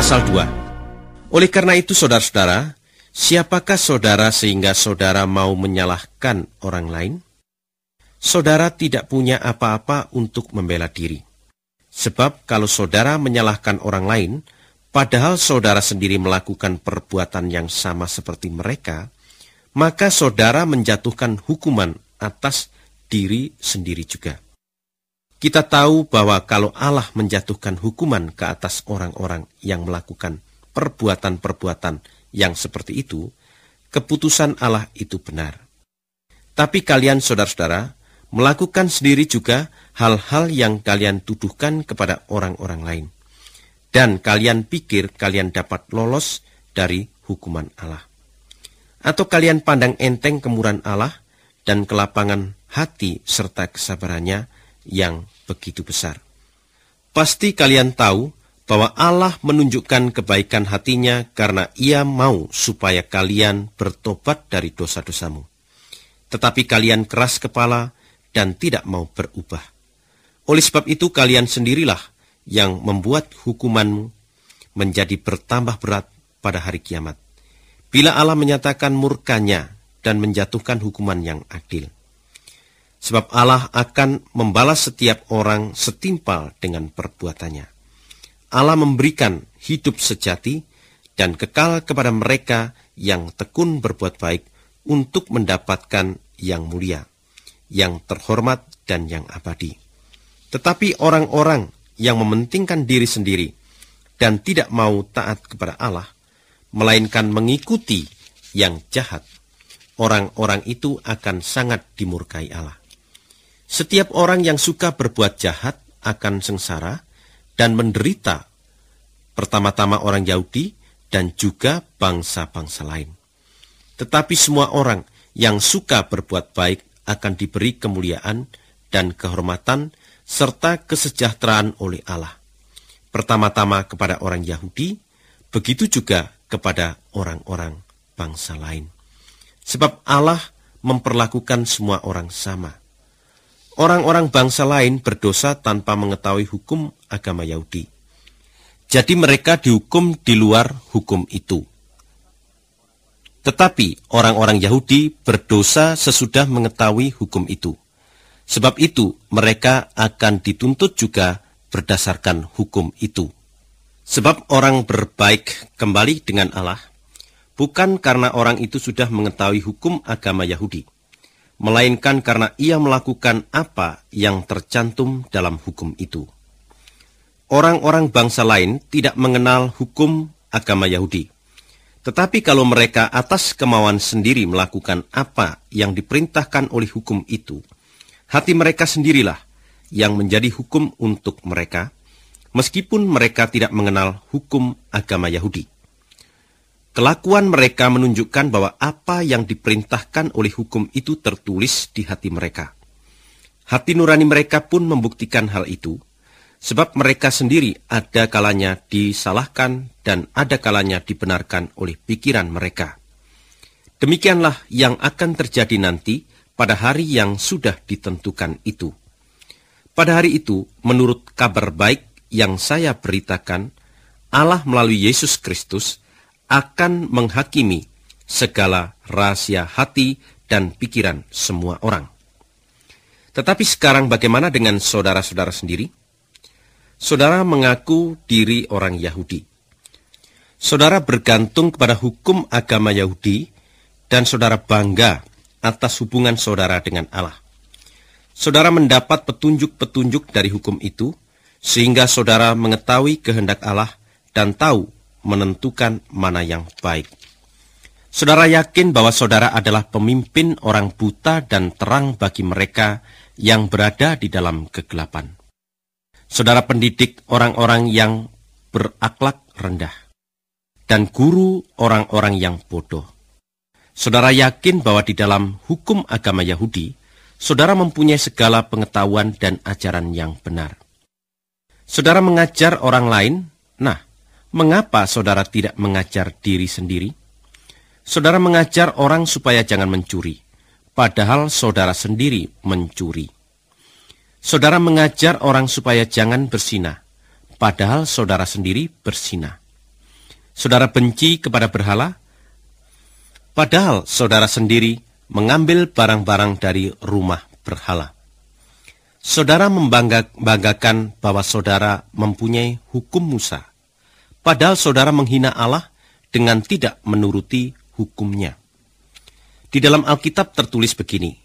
Pasal 2 Oleh karena itu saudara-saudara, siapakah saudara sehingga saudara mau menyalahkan orang lain? Saudara tidak punya apa-apa untuk membela diri. Sebab kalau saudara menyalahkan orang lain, padahal saudara sendiri melakukan perbuatan yang sama seperti mereka, maka saudara menjatuhkan hukuman atas diri sendiri juga. Kita tahu bahwa kalau Allah menjatuhkan hukuman ke atas orang-orang yang melakukan perbuatan-perbuatan yang seperti itu, keputusan Allah itu benar. Tapi kalian saudara-saudara, melakukan sendiri juga hal-hal yang kalian tuduhkan kepada orang-orang lain. Dan kalian pikir kalian dapat lolos dari hukuman Allah. Atau kalian pandang enteng kemurahan Allah dan kelapangan hati serta kesabarannya, yang begitu besar. Pasti kalian tahu bahwa Allah menunjukkan kebaikan hatinya karena ia mau supaya kalian bertobat dari dosa-dosamu. Tetapi kalian keras kepala dan tidak mau berubah. Oleh sebab itu kalian sendirilah yang membuat hukumanmu menjadi bertambah berat pada hari kiamat. Bila Allah menyatakan murkanya dan menjatuhkan hukuman yang adil. Sebab Allah akan membalas setiap orang setimpal dengan perbuatannya. Allah memberikan hidup sejati dan kekal kepada mereka yang tekun berbuat baik untuk mendapatkan yang mulia, yang terhormat dan yang abadi. Tetapi orang-orang yang mementingkan diri sendiri dan tidak mau taat kepada Allah, melainkan mengikuti yang jahat, orang-orang itu akan sangat dimurkai Allah. Setiap orang yang suka berbuat jahat akan sengsara dan menderita pertama-tama orang Yahudi dan juga bangsa-bangsa lain. Tetapi semua orang yang suka berbuat baik akan diberi kemuliaan dan kehormatan serta kesejahteraan oleh Allah. Pertama-tama kepada orang Yahudi, begitu juga kepada orang-orang bangsa lain. Sebab Allah memperlakukan semua orang sama orang-orang bangsa lain berdosa tanpa mengetahui hukum agama Yahudi. Jadi mereka dihukum di luar hukum itu. Tetapi orang-orang Yahudi berdosa sesudah mengetahui hukum itu. Sebab itu mereka akan dituntut juga berdasarkan hukum itu. Sebab orang berbaik kembali dengan Allah, bukan karena orang itu sudah mengetahui hukum agama Yahudi, melainkan karena ia melakukan apa yang tercantum dalam hukum itu. Orang-orang bangsa lain tidak mengenal hukum agama Yahudi. Tetapi kalau mereka atas kemauan sendiri melakukan apa yang diperintahkan oleh hukum itu, hati mereka sendirilah yang menjadi hukum untuk mereka, meskipun mereka tidak mengenal hukum agama Yahudi. Kelakuan mereka menunjukkan bahwa apa yang diperintahkan oleh hukum itu tertulis di hati mereka. Hati nurani mereka pun membuktikan hal itu, sebab mereka sendiri ada kalanya disalahkan dan ada kalanya dibenarkan oleh pikiran mereka. Demikianlah yang akan terjadi nanti pada hari yang sudah ditentukan itu. Pada hari itu, menurut kabar baik yang saya beritakan, Allah melalui Yesus Kristus akan menghakimi segala rahasia hati dan pikiran semua orang. Tetapi sekarang bagaimana dengan saudara-saudara sendiri? Saudara mengaku diri orang Yahudi. Saudara bergantung kepada hukum agama Yahudi dan saudara bangga atas hubungan saudara dengan Allah. Saudara mendapat petunjuk-petunjuk dari hukum itu sehingga saudara mengetahui kehendak Allah dan tahu menentukan mana yang baik. Saudara yakin bahwa saudara adalah pemimpin orang buta dan terang bagi mereka yang berada di dalam kegelapan. Saudara pendidik orang-orang yang berakhlak rendah dan guru orang-orang yang bodoh. Saudara yakin bahwa di dalam hukum agama Yahudi, saudara mempunyai segala pengetahuan dan ajaran yang benar. Saudara mengajar orang lain, nah, Mengapa saudara tidak mengajar diri sendiri? Saudara mengajar orang supaya jangan mencuri, padahal saudara sendiri mencuri. Saudara mengajar orang supaya jangan bersinah, padahal saudara sendiri bersinah. Saudara benci kepada berhala, padahal saudara sendiri mengambil barang-barang dari rumah berhala. Saudara membanggakan bahwa saudara mempunyai hukum Musa, Padahal saudara menghina Allah dengan tidak menuruti hukumnya. Di dalam Alkitab tertulis begini,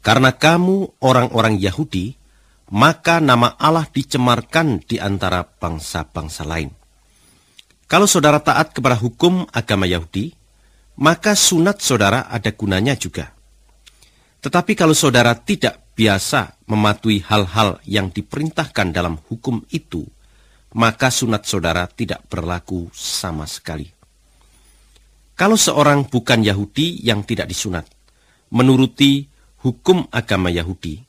Karena kamu orang-orang Yahudi, maka nama Allah dicemarkan di antara bangsa-bangsa lain. Kalau saudara taat kepada hukum agama Yahudi, maka sunat saudara ada gunanya juga. Tetapi kalau saudara tidak biasa mematuhi hal-hal yang diperintahkan dalam hukum itu, maka sunat saudara tidak berlaku sama sekali. Kalau seorang bukan Yahudi yang tidak disunat, menuruti hukum agama Yahudi,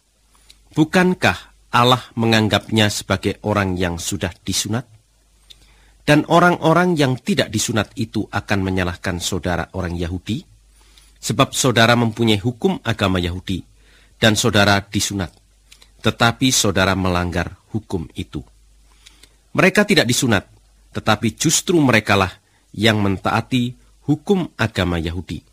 bukankah Allah menganggapnya sebagai orang yang sudah disunat? Dan orang-orang yang tidak disunat itu akan menyalahkan saudara orang Yahudi, sebab saudara mempunyai hukum agama Yahudi, dan saudara disunat, tetapi saudara melanggar hukum itu. Mereka tidak disunat, tetapi justru merekalah yang mentaati hukum agama Yahudi.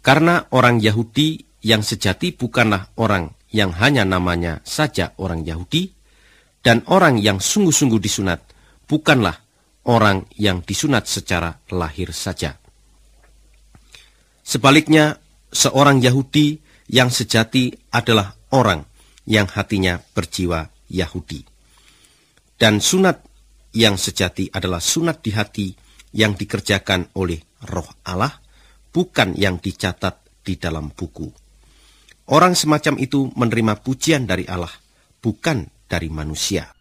Karena orang Yahudi yang sejati bukanlah orang yang hanya namanya saja orang Yahudi, dan orang yang sungguh-sungguh disunat bukanlah orang yang disunat secara lahir saja. Sebaliknya, seorang Yahudi yang sejati adalah orang yang hatinya berjiwa Yahudi. Dan sunat yang sejati adalah sunat di hati yang dikerjakan oleh roh Allah, bukan yang dicatat di dalam buku. Orang semacam itu menerima pujian dari Allah, bukan dari manusia.